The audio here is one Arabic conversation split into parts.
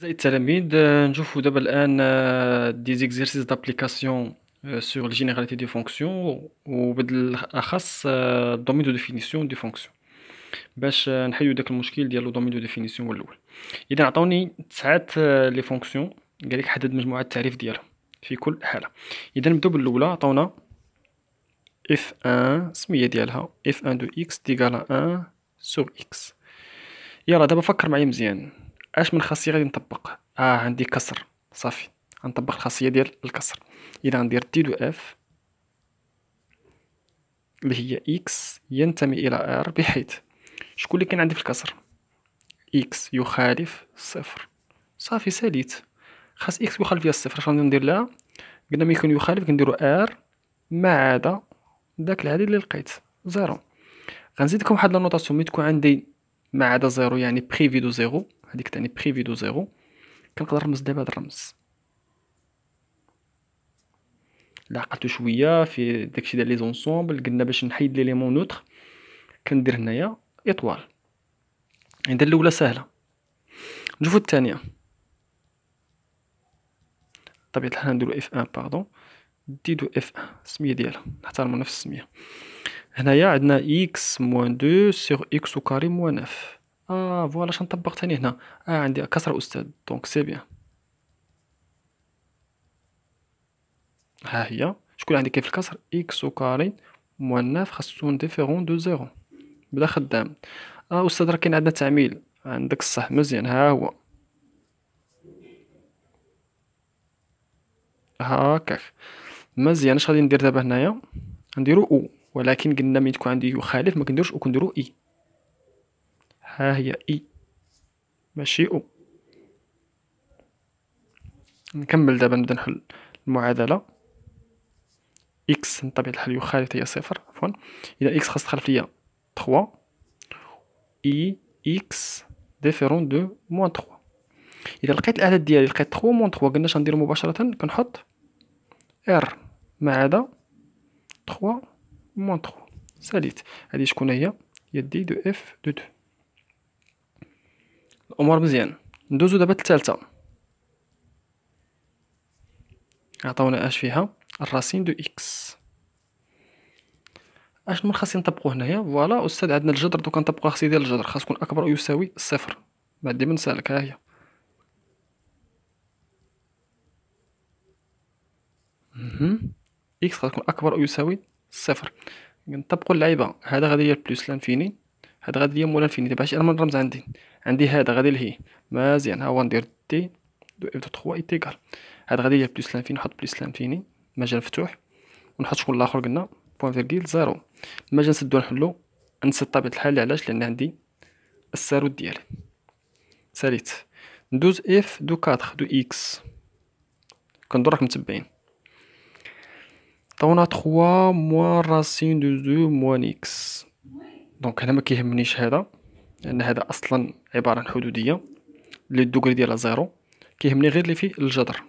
أعزائي التلاميذ آه، نشوفوا دابا الآن دي زيكزيرسيس دابليكاسيون سور الجينيراليتي دي فونكسيون وبالأخص الدومين دو ديفينيسيون دي فونكسيون باش آه، نحيو داك المشكل ديال لو دومين دو ديفينيسيون هو الأول إذا عطاوني تسعة لي آه، فونكسيون قال لك حدد مجموعة التعريف ديالهم في كل حالة إذا نبداو بالأولى عطاونا اف 1 سمية ديالها اف 1 دو اكس تيكالا 1 سور اكس يلا دابا فكر معايا مزيان اش من خاصيه غادي نطبق اه عندي كسر صافي غنطبق الخاصيه ديال الكسر اذا غندير تي دو اف اللي هي اكس ينتمي الى ار بحيث شكون اللي كان عندي في الكسر اكس يخالف صفر صافي ساليت خاص اكس يخالف فيها الصفر اش غادي ندير لها قلنا ما يكون يخالف كنديرو ار ما عدا داك العدد اللي لقيت زيرو غنزيدكم واحد لا ملي تكون عندي ما عدا زيرو يعني بريفي دو زيرو هذيك تعني بريفي دو زيرو كنقدر نرمز دابا هاد الرمز لعقلتو شويه في داكشي ديال لي زونسومبل قلنا باش نحيد لي ليمون نوتر كندير هنايا ايطوال عند الاولى سهله نشوفو الثانيه بطبيعه الحال نديرو اف ان باردون ديدو اف ان السميه ديالها نحترمو نفس السميه هنايا عندنا اكس موان دو سيغ اكس وكاري موان اف اه فوالا شنطبق طبق تاني هنا اه عندي كسر استاذ دونك سي بيان ها هي شكون عندي كيف الكسر اكس كاري مؤنث خاصو ديفيرون دو زيرو بدا خدام اه استاذ راه كاين عندنا تعميل عندك الصح مزيان ها هو هاكاك مزيان اش غادي ندير دابا هنايا نديرو او ولكن قلنا ملي تكون عندي يخالف ما كنديروش او كنديرو اي ها هي إي ماشي أو نكمل دابا نبدا نحل المعادلة إكس من طبيعة الحال يخالف هي صفر عفوا إذا إكس خاص تخالف ليا تخوا إي إكس ديفيرون دو موان تخوا إذا لقيت الأعداد ديالي لقيت تخوا موان تخوا قلنا شنديرو مباشرة كنحط إر ما عدا تخوا موان تخوا ساليت هادي شكون هي هي دي دو إف دو 2 الامور مزيان ندوزو دابا الثالثه عطاونا اش فيها الراسين دو اكس اشنو خاص نطبقو هنايا فوالا استاذ عندنا الجذر دوكا نطبقو خاصي ديال الجذر خاص يكون اكبر او يساوي صفر بعد ديما نسالك ها هي اكس تكون اكبر او يساوي صفر نطبقو اللعيبه هذا غادي هي بلوس لانفيني هاد غادي ليا مولا فيني دابا هادشي انا الرمز عندي عندي هذا غادي لهي مزيان ها هو ندير تي دو اف دو تخوا ايتيكال هاد غادي ليا بلوس لانفيني نحط بلوس لانفيني مجال مفتوح ونحط شكون الاخر قلنا بوان فيرغيل زيرو جا نسدو نحلو نسد طبيعة الحال علاش لان عندي الساروت ديالي ساليت ندوز اف دو كاتخ دو اكس كندور راك متبعين طونا تخوا موان راسين دو زو موان اكس دونك هنا ما كيهمنيش هذا لان هذا اصلا عباره عن حدوديه اللي الدوغري ديالها زيرو كيهمني غير اللي فيه الجذر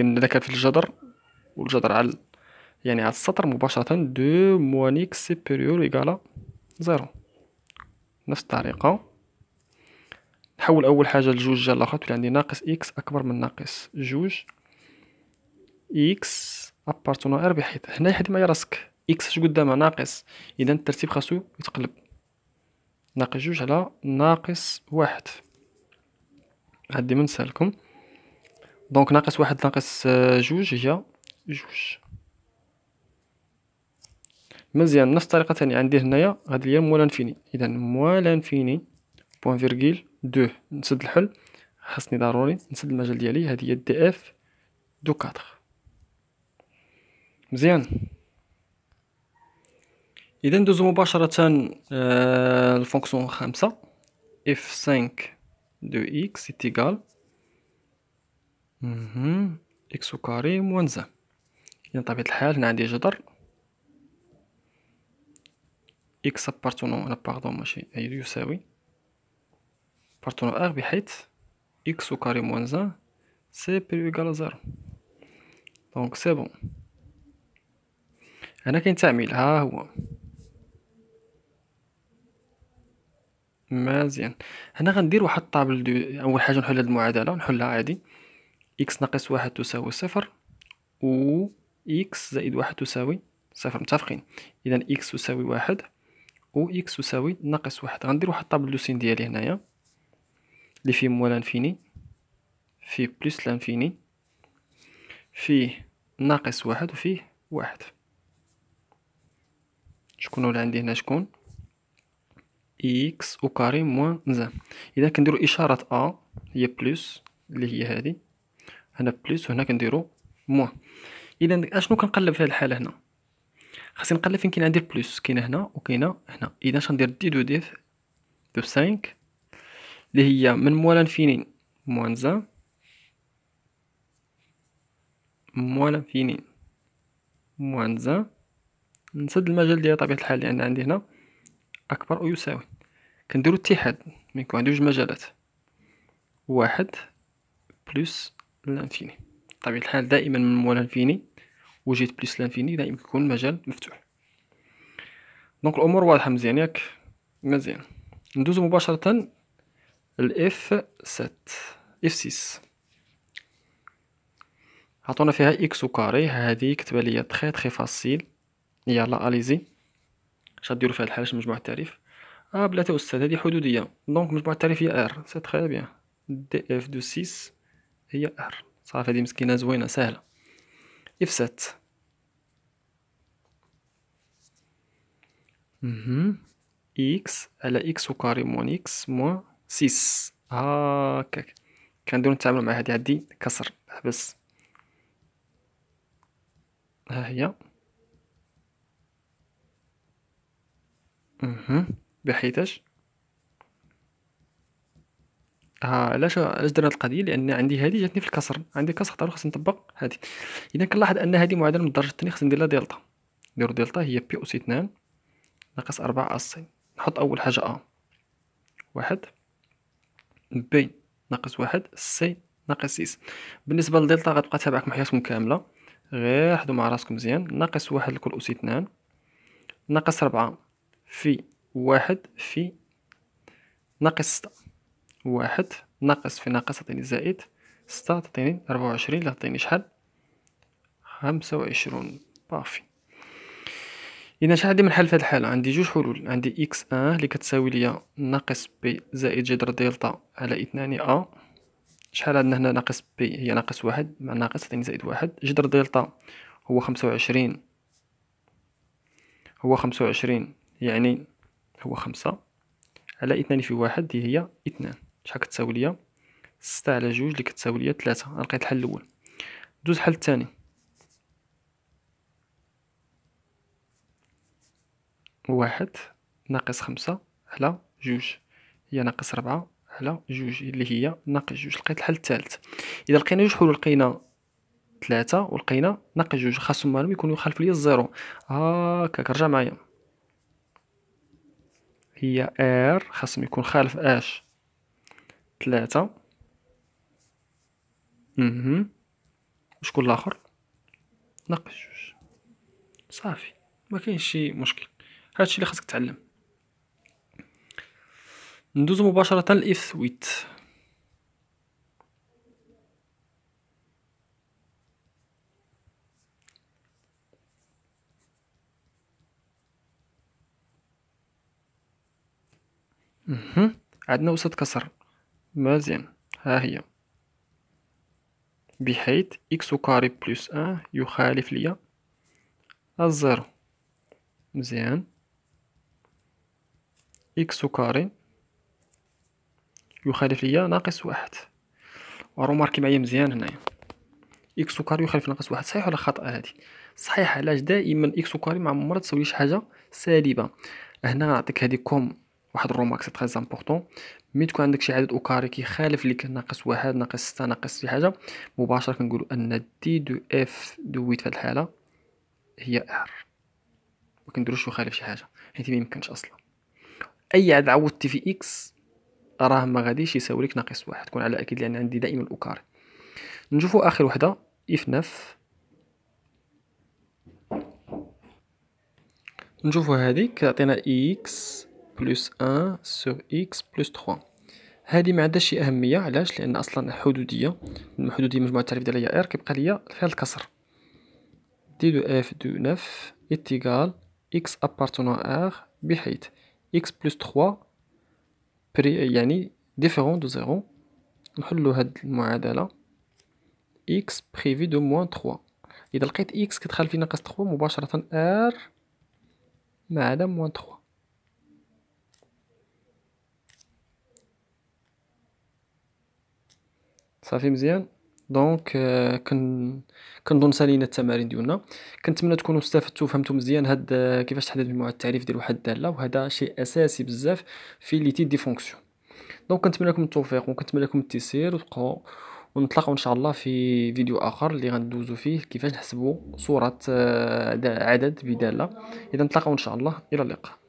قلنا كان في الجذر والجذر على يعني على السطر مباشرة دو موان اكس سوبيريور ايكالا زيرو نفس الطريقة نحول أول حاجة لجوج جا لاخر تولي عندي ناقص اكس أكبر من ناقص جوج اكس ابارتون ار بحيث هنا يحدم ما راسك اكس اش قدامها ناقص اذا الترتيب خاصو يتقلب ناقص جوج على ناقص واحد هادي من سالكم دونك ناقص واحد ناقص جوج هي جوج مزيان نفس الطريقه ثاني عندي هنايا غادي ليا موال انفيني اذا موال انفيني بوان فيرغيل دو نسد الحل خاصني ضروري نسد المجال ديالي هادي هي دي اف دو كاتر مزيان اذا ندوزو مباشره آه الفونكسيون خمسة اف 5 دو اكس اتيكال اكس او كاري موان زان اذا بطبيعه الحال هنا عندي جدر اكس ابارتونون باردون ماشي اي يساوي بارتونون ار بحيث اكس او كاري موان زان سي بي ايكال زيرو دونك سي بون هنا كاين تعميل ها هو مزيان هنا غندير واحد الطابل دو اول حاجه نحل هاد المعادله نحلها عادي اكس ناقص واحد تساوي صفر و اكس زائد واحد تساوي صفر متفقين اذا اكس تساوي واحد و اكس تساوي ناقص واحد غندير واحد الطابل دو سين ديالي هنايا اللي فيه موال لانفيني فيه بلس لانفيني فيه ناقص واحد وفيه واحد شكون ولا عندي هنا شكون اكس او كاري موان زان اذا كنديرو اشاره ا هي بلس اللي هي هذه هنا بلس وهنا كنديرو موان اذا اشنو كنقلب في هذه الحاله هنا خاصني نقلب فين كاين عندي البلس كاينه هنا وكاينه هنا اذا غندير دي دو ديف دو 5 اللي هي من موال انفينين موان زان موال انفينين موان زان نسد المجال ديالي بطبيعه الحال لان عندي هنا اكبر او يساوي كنديرو اتحاد ملي يكون عندي جوج مجالات واحد بلس لانفيني بطبيعه الحال دائما من مول لانفيني وجيت بلس لانفيني دائما يكون المجال مفتوح دونك الامور واضحه مزيان ياك مزيان ندوزو مباشره الاف 7 اف 6 عطونا فيها اكس وكاري هذه كتبه ليا تري تري فاسيل يلا اليزي اش غديرو في هاد الحاله مجموع التعريف اه بلاتي استاذ هادي حدوديه دونك مجموع التعريف هي ار سي تري بيان دي اف دو 6 هي ار صافي هادي مسكينه زوينه سهله اف سات اكس على اكس وكاري مون اكس موان 6 هاكاك كنديرو نتعاملو مع هادي عندي كسر حبس ها هي اها بحيثاش؟ آه علاش علاش درنا هاد القضية لأن عندي هادي جاتني في الكسر، عندي كسر خطر خاصني نطبق هادي، إذا كنلاحظ أن هادي معادلة من الدرجة الثانيه خصني ندير لها دلتا، نديرو دلتا هي بي أوس 2 ناقص أربعة أس نحط أول حاجة أ واحد بي ناقص واحد سي ناقص سيس، بالنسبة لدلتا غتبقى تابعكم حياتكم كاملة غير حدو مع راسكم مزيان، ناقص واحد لكل أوس 2 ناقص ربعة في واحد في ناقص ستة واحد ناقص في ناقص تعطيني زائد ستة تعطيني ربعة وعشرين اللي تعطيني شحال خمسة وعشرون بافي إذا شحال عندي من حل في هاد الحالة عندي جوج حلول عندي إكس أن إيه اللي كتساوي ليا ناقص بي زائد جدر دلتا على اثنان أ إيه. شحال عندنا هنا ناقص بي هي ناقص واحد مع ناقص تعطيني زائد واحد جدر دلتا هو خمسة وعشرين هو خمسة وعشرين يعني هو خمسة على اثنان في واحد اللي هي اثنان شحال كتساوي ليا ستة على جوج اللي كتساوي ليا ثلاثة أنا لقيت الحل الأول دوز الحل الثاني واحد ناقص خمسة على جوج هي ناقص ربعة على جوج اللي هي ناقص جوج لقيت الحل الثالث إذا لقينا جوج حلول لقينا ثلاثة ولقينا ناقص جوج خاصهم مالهم يكونوا يخالفو ليا الزيرو هاكا رجع معايا هي ار خاصهم يكون خالف اش ثلاثة مهم وشكون الاخر ناقص جوج صافي ما كاينش شي مشكل هادشي اللي خاصك تعلم ندوزو مباشرة لإف ويت عندنا وسط كسر مزيان ها هي بحيث إكس كاري بلس أن يخالف ليا الزيرو مزيان إكس كاري يخالف ليا ناقص واحد وروماركي معايا مزيان هنايا إكس كاري يخالف ناقص واحد صحيح ولا خطأ هادي صحيح علاش دائما إكس كاري ما عمرها شي حاجة سالبة هنا نعطيك هادي كوم واحد الروماكس تري امبورطون مي تكون عندك شي عدد اوكاري كيخالف ليك ناقص واحد ناقص ستة ناقص شي حاجه مباشره كنقولوا ان دي دو اف دو ويت في هاد الحاله هي ار ما كنديروش يخالف شي حاجه حيت يعني ما يمكنش اصلا اي عدد عوضتي في اكس راه ما غاديش يساوي لك ناقص واحد تكون على اكيد لان عندي دائما الاوكاري نشوفوا اخر وحده اف نف نشوفوا هذه كتعطينا اكس e بلس 1 سور إكس بلس 3 هذه ما عندهاش أهمية علاش لأن أصلا حدودية حدودية مجموعة التعريف ديال هي إر كيبقى ليا فيها الكسر دي دو إف دو نوف إتيكال إكس أبارتونون إر بحيث إكس بلس 3 يعني ديفيرون دو زيرو نحلو هاد المعادلة إكس بريفي دو موان 3 إذا لقيت إكس كتخالف في ناقص 3 مباشرة إر ما عدا موان 3 صافي مزيان دونك euh, كن كنظن سالينا التمارين ديالنا كنتمنى تكونوا استفدتوا وفهمتوا مزيان هاد كيفاش تحدد مجموعه التعريف ديال واحد الداله وهذا شيء اساسي بزاف في لي تي دي فونكسيون دونك كنتمنى لكم التوفيق وكنتمنى لكم التيسير وتبقوا ونتلاقاو ان شاء الله في فيديو اخر اللي غندوزو فيه كيفاش نحسبوا صوره آه، عدد بداله اذا نتلاقاو ان شاء الله الى اللقاء